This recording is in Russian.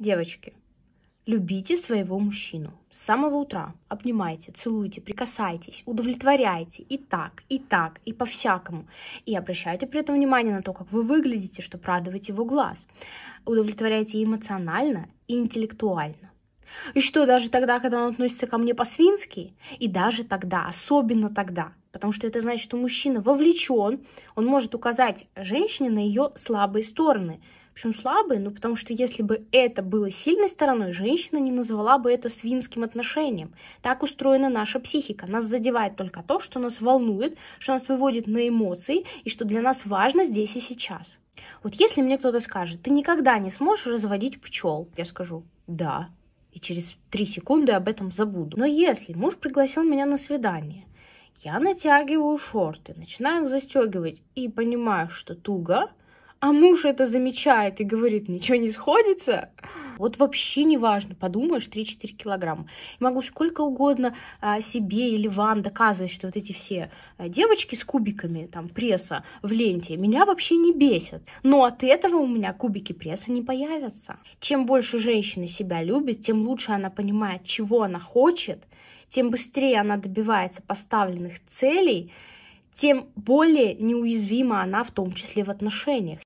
Девочки, любите своего мужчину с самого утра. Обнимайте, целуйте, прикасайтесь, удовлетворяйте и так, и так, и по-всякому. И обращайте при этом внимание на то, как вы выглядите, что радовать его глаз. Удовлетворяйте эмоционально и интеллектуально. И что, даже тогда, когда он относится ко мне по-свински, и даже тогда, особенно тогда, потому что это значит, что мужчина вовлечен, он может указать женщине на ее слабые стороны – причем слабые, ну потому что если бы это было сильной стороной, женщина не назвала бы это свинским отношением. Так устроена наша психика. Нас задевает только то, что нас волнует, что нас выводит на эмоции и что для нас важно здесь и сейчас. Вот если мне кто-то скажет, ты никогда не сможешь разводить пчел, я скажу, да, и через три секунды об этом забуду. Но если муж пригласил меня на свидание, я натягиваю шорты, начинаю их застегивать и понимаю, что туго, а муж это замечает и говорит, ничего не сходится. Вот вообще не важно, подумаешь, 3-4 килограмма. Могу сколько угодно а, себе или вам доказывать, что вот эти все а, девочки с кубиками, там, пресса в ленте, меня вообще не бесят. Но от этого у меня кубики пресса не появятся. Чем больше женщина себя любит, тем лучше она понимает, чего она хочет, тем быстрее она добивается поставленных целей, тем более неуязвима она в том числе в отношениях.